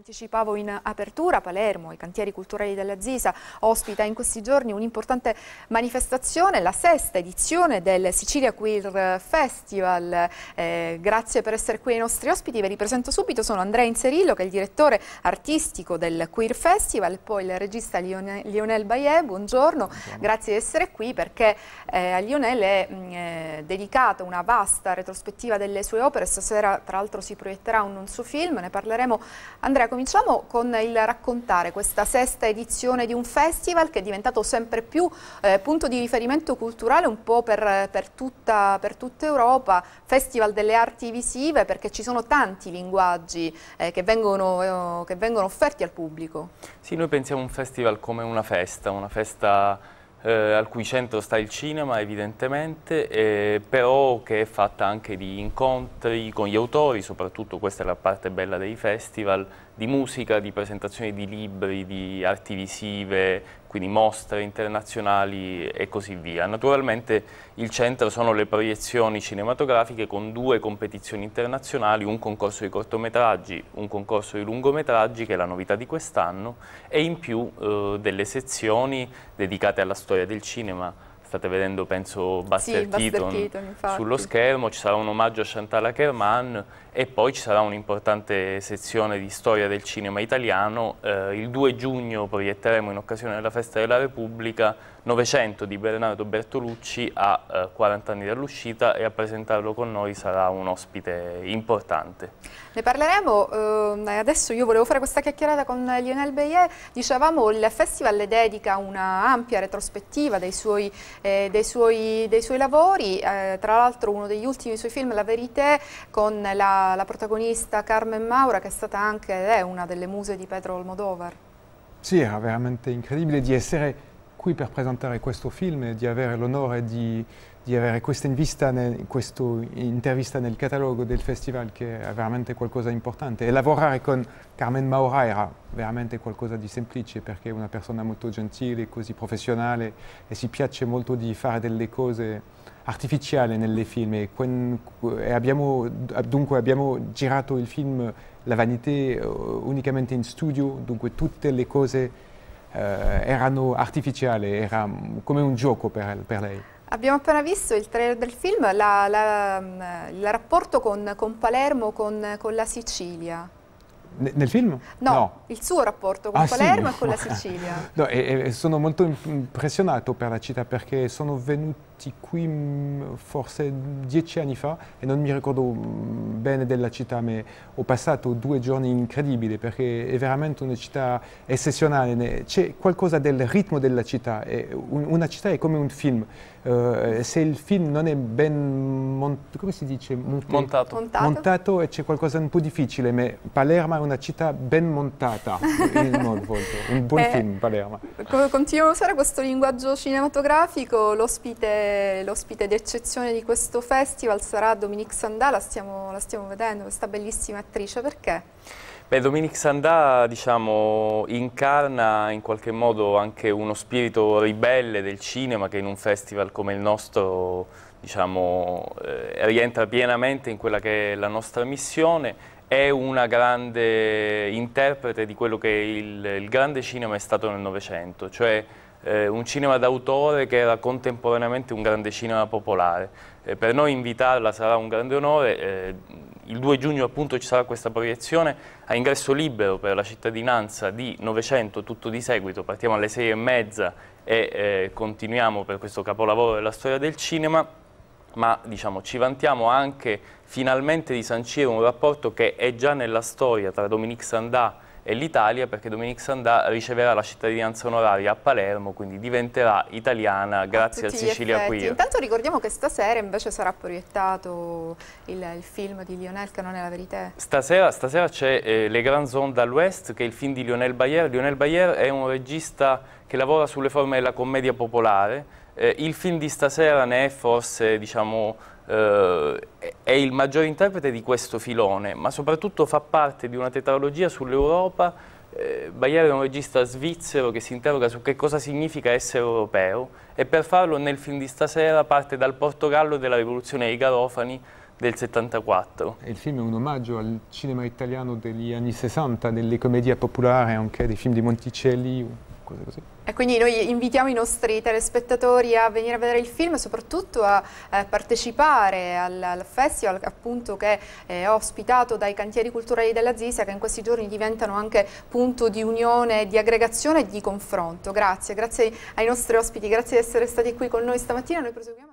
anticipavo in apertura, Palermo, i cantieri culturali della Zisa, ospita in questi giorni un'importante manifestazione, la sesta edizione del Sicilia Queer Festival. Eh, grazie per essere qui ai nostri ospiti, ve li presento subito, sono Andrea Inserillo che è il direttore artistico del Queer Festival, poi il regista Lione, Lionel Baie, buongiorno. buongiorno, grazie di essere qui perché eh, a Lionel è mh, mm, eh, dedicata una vasta retrospettiva delle sue opere, stasera tra l'altro si proietterà un, un suo film, ne parleremo. Andrea, cominciamo con il raccontare questa sesta edizione di un festival che è diventato sempre più eh, punto di riferimento culturale un po' per, per, tutta, per, tutta, Europa, Festival delle arti visive perché ci sono tanti linguaggi eh, che, vengono, eh, che vengono offerti al pubblico. Sì, noi pensiamo a un festival come una festa, una festa... Eh, al cui centro sta il cinema evidentemente, eh, però che è fatta anche di incontri con gli autori, soprattutto questa è la parte bella dei festival, di musica, di presentazioni di libri, di arti visive, quindi mostre internazionali e così via. Naturalmente il centro sono le proiezioni cinematografiche con due competizioni internazionali, un concorso di cortometraggi, un concorso di lungometraggi che è la novità di quest'anno e in più eh, delle sezioni dedicate alla storia del cinema, state vedendo penso Buster, sì, Keaton, Keaton sullo schermo, ci sarà un omaggio a Chantal Ackerman e poi ci sarà un'importante sezione di storia del cinema italiano. Eh, il 2 giugno proietteremo in occasione della Festa della Repubblica Novecento di Bernardo Bertolucci a eh, 40 anni dall'uscita e a presentarlo con noi sarà un ospite importante. Ne parleremo, eh, adesso io volevo fare questa chiacchierata con Lionel Beyer, dicevamo il festival le dedica una ampia retrospettiva dei suoi, eh, dei suoi, dei suoi lavori, eh, tra l'altro uno degli ultimi suoi film, La Verité, con la, la protagonista Carmen Maura che è stata anche è una delle muse di Pedro Almodovar. Sì, era veramente incredibile di essere qui per presentare questo film e di avere l'onore di, di, avere questa intervista, nel, questa intervista, nel, catalogo del festival che è veramente qualcosa di importante. E lavorare con Carmen Maura era veramente qualcosa di semplice perché è una persona molto gentile, così professionale e si piace molto di fare delle cose artificiali nelle film. E, e abbiamo, dunque abbiamo girato il film La Vanité eh, unicamente in studio, dunque tutte le cose eh, erano artificiali, era come un gioco per, per lei. Abbiamo appena visto il trailer del film, la, la, il rapporto con, con Palermo, con, con, la Sicilia. N nel film? No, no, il suo rapporto con ah, Palermo sì? e con la Sicilia. no, e, e sono molto impressionato per la città perché sono venuto di cui mm, forse dieci anni fa, e non mi ricordo mm, bene della città, ma ho passato due giorni incredibili perché è veramente una città eccezionale, c'è qualcosa del ritmo della città, è, un, una città è come un film, uh, se il film non è ben mon dice, mon montato, montato. montato c'è qualcosa un po' difficile, ma Palermo è una città ben montata, un buon eh, film Palermo. Continuiamo a usare questo linguaggio cinematografico, l'ospite eh, l'ospite d'eccezione di questo festival sarà Dominique Sandà, la stiamo, la stiamo vedendo, questa bellissima attrice, perché? Beh, Dominique Sandà diciamo, incarna in qualche modo anche uno spirito ribelle del cinema che in un festival come il nostro diciamo, eh, rientra pienamente in quella che è la nostra missione è una grande interprete di quello che il, il grande cinema è stato nel Novecento, cioè eh, un cinema d'autore che era contemporaneamente un grande cinema popolare. Eh, per noi invitarla sarà un grande onore, eh, il 2 giugno appunto ci sarà questa proiezione a ingresso libero per la cittadinanza di Novecento tutto di seguito, partiamo alle sei e mezza e eh, continuiamo per questo capolavoro della storia del cinema ma diciamo, ci vantiamo anche finalmente di sancire un rapporto che è già nella storia tra Dominique Sandà e l'Italia perché Dominique Sandà riceverà la cittadinanza onoraria a Palermo, quindi diventerà italiana grazie al Sicilia Queer. Intanto ricordiamo che stasera invece sarà proiettato il, il film di Lionel che non è la verità. Stasera, stasera c'è eh, Le Grand Zone dall'Ouest che è il film di Lionel Bayer. Lionel Bayer è un regista che lavora sulle forme della commedia popolare. Eh, il film di stasera ne è forse diciamo eh, è il maggior interprete di questo filone, ma soprattutto fa parte di una tetralogia sull'Europa. Eh, Bagliari è un regista svizzero che si interroga su che cosa significa essere europeo e per farlo nel film di stasera parte dal Portogallo della rivoluzione dei Garofani del 74. Il film è un omaggio al cinema italiano degli anni 60, delle commedie popolari, anche dei film di Monticelli, cose così. E quindi noi invitiamo i nostri telespettatori a venire a vedere il film e soprattutto a, a eh, partecipare al, al, festival appunto che è ospitato dai cantieri culturali della Zisia che in questi giorni diventano anche punto di unione, di aggregazione e di confronto. Grazie, grazie ai nostri ospiti, grazie di essere stati qui con noi stamattina. Noi proseguiamo